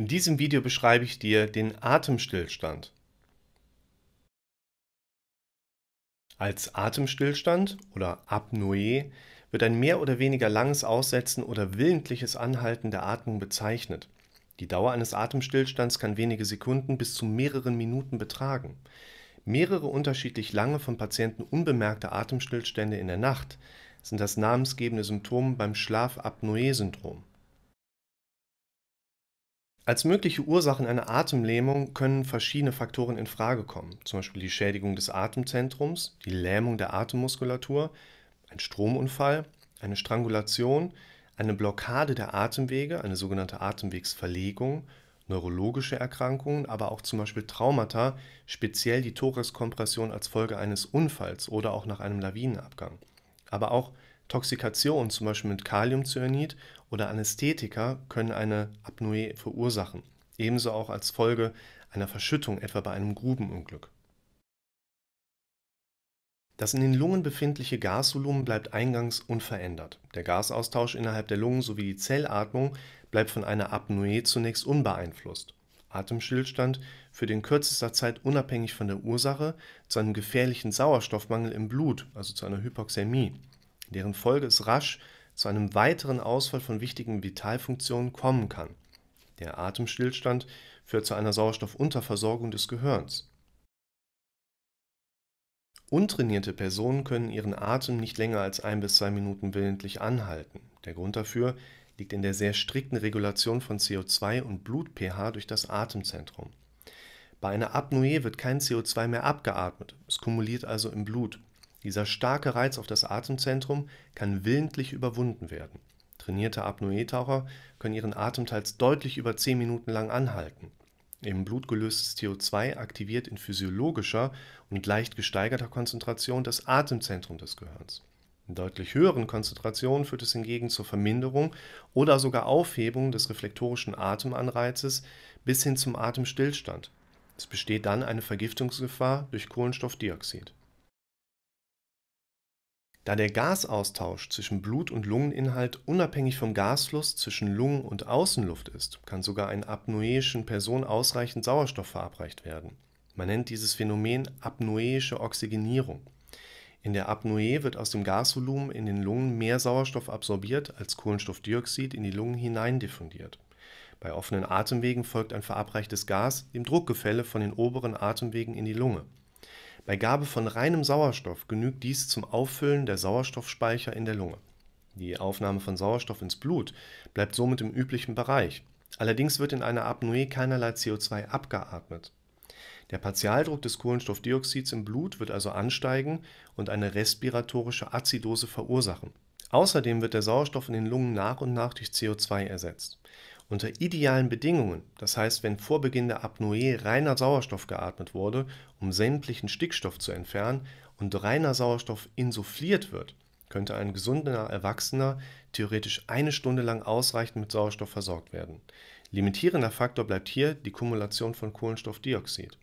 In diesem Video beschreibe ich dir den Atemstillstand. Als Atemstillstand oder Apnoe wird ein mehr oder weniger langes Aussetzen oder willentliches Anhalten der Atmung bezeichnet. Die Dauer eines Atemstillstands kann wenige Sekunden bis zu mehreren Minuten betragen. Mehrere unterschiedlich lange von Patienten unbemerkte Atemstillstände in der Nacht sind das namensgebende Symptom beim Schlafapnoe-Syndrom. Als mögliche Ursachen einer Atemlähmung können verschiedene Faktoren in Frage kommen, zum Beispiel die Schädigung des Atemzentrums, die Lähmung der Atemmuskulatur, ein Stromunfall, eine Strangulation, eine Blockade der Atemwege, eine sogenannte Atemwegsverlegung, neurologische Erkrankungen, aber auch zum Beispiel Traumata, speziell die Thoraxkompression als Folge eines Unfalls oder auch nach einem Lawinenabgang, aber auch Toxikation, zum Beispiel mit Kaliumcyanid oder Anästhetika, können eine Apnoe verursachen, ebenso auch als Folge einer Verschüttung, etwa bei einem Grubenunglück. Das in den Lungen befindliche Gasvolumen bleibt eingangs unverändert. Der Gasaustausch innerhalb der Lungen sowie die Zellatmung bleibt von einer Apnoe zunächst unbeeinflusst. Atemstillstand führt in kürzester Zeit unabhängig von der Ursache zu einem gefährlichen Sauerstoffmangel im Blut, also zu einer Hypoxämie in deren Folge es rasch zu einem weiteren Ausfall von wichtigen Vitalfunktionen kommen kann. Der Atemstillstand führt zu einer Sauerstoffunterversorgung des Gehirns. Untrainierte Personen können ihren Atem nicht länger als ein bis zwei Minuten willentlich anhalten. Der Grund dafür liegt in der sehr strikten Regulation von CO2 und Blut-pH durch das Atemzentrum. Bei einer Apnoe wird kein CO2 mehr abgeatmet, es kumuliert also im Blut. Dieser starke Reiz auf das Atemzentrum kann willentlich überwunden werden. Trainierte Apnoe-Taucher können ihren Atem teils deutlich über 10 Minuten lang anhalten. Im Blut gelöstes CO2 aktiviert in physiologischer und leicht gesteigerter Konzentration das Atemzentrum des Gehirns. In deutlich höheren Konzentrationen führt es hingegen zur Verminderung oder sogar Aufhebung des reflektorischen Atemanreizes bis hin zum Atemstillstand. Es besteht dann eine Vergiftungsgefahr durch Kohlenstoffdioxid. Da der Gasaustausch zwischen Blut und Lungeninhalt unabhängig vom Gasfluss zwischen Lungen und Außenluft ist, kann sogar einer apnoeischen Person ausreichend Sauerstoff verabreicht werden. Man nennt dieses Phänomen apnoeische Oxygenierung. In der Apnoe wird aus dem Gasvolumen in den Lungen mehr Sauerstoff absorbiert, als Kohlenstoffdioxid in die Lungen hineindiffundiert. Bei offenen Atemwegen folgt ein verabreichtes Gas dem Druckgefälle von den oberen Atemwegen in die Lunge. Bei Gabe von reinem Sauerstoff genügt dies zum Auffüllen der Sauerstoffspeicher in der Lunge. Die Aufnahme von Sauerstoff ins Blut bleibt somit im üblichen Bereich. Allerdings wird in einer Apnoe keinerlei CO2 abgeatmet. Der Partialdruck des Kohlenstoffdioxids im Blut wird also ansteigen und eine respiratorische Azidose verursachen. Außerdem wird der Sauerstoff in den Lungen nach und nach durch CO2 ersetzt unter idealen Bedingungen, das heißt wenn vor Beginn der Apnoe reiner Sauerstoff geatmet wurde, um sämtlichen Stickstoff zu entfernen, und reiner Sauerstoff insuffliert wird, könnte ein gesunder Erwachsener theoretisch eine Stunde lang ausreichend mit Sauerstoff versorgt werden. Limitierender Faktor bleibt hier die Kumulation von Kohlenstoffdioxid.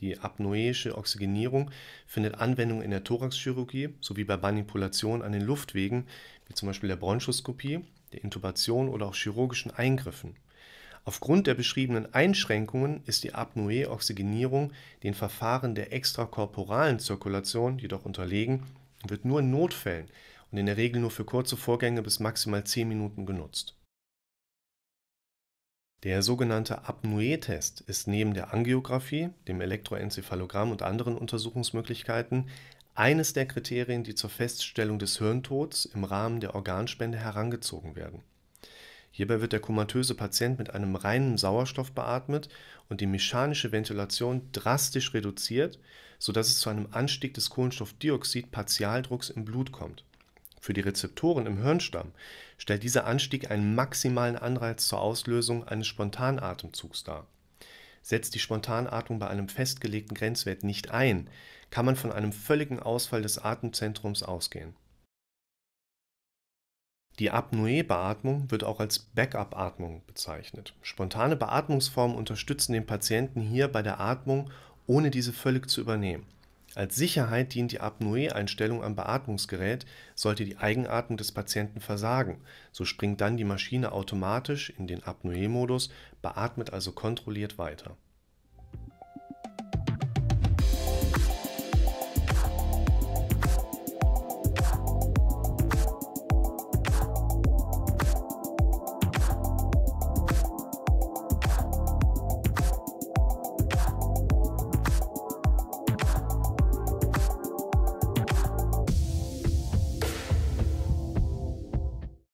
Die apnoeische Oxygenierung findet Anwendung in der Thoraxchirurgie sowie bei Manipulationen an den Luftwegen, wie zum Beispiel der Bronchoskopie der Intubation oder auch chirurgischen Eingriffen. Aufgrund der beschriebenen Einschränkungen ist die Apnoe-Oxygenierung den Verfahren der extrakorporalen Zirkulation jedoch unterlegen und wird nur in Notfällen und in der Regel nur für kurze Vorgänge bis maximal 10 Minuten genutzt. Der sogenannte Apnoe-Test ist neben der Angiografie, dem Elektroenzephalogramm und anderen Untersuchungsmöglichkeiten eines der Kriterien, die zur Feststellung des Hirntods im Rahmen der Organspende herangezogen werden. Hierbei wird der komatöse Patient mit einem reinen Sauerstoff beatmet und die mechanische Ventilation drastisch reduziert, sodass es zu einem Anstieg des Kohlenstoffdioxid-Partialdrucks im Blut kommt. Für die Rezeptoren im Hirnstamm stellt dieser Anstieg einen maximalen Anreiz zur Auslösung eines Spontanatemzugs dar Setzt die Spontanatmung bei einem festgelegten Grenzwert nicht ein, kann man von einem völligen Ausfall des Atemzentrums ausgehen. Die Apnoe-Beatmung wird auch als Backup-Atmung bezeichnet. Spontane Beatmungsformen unterstützen den Patienten hier bei der Atmung, ohne diese völlig zu übernehmen. Als Sicherheit dient die Apnoe-Einstellung am Beatmungsgerät, sollte die Eigenatmung des Patienten versagen, so springt dann die Maschine automatisch in den Apnoe-Modus, beatmet also kontrolliert weiter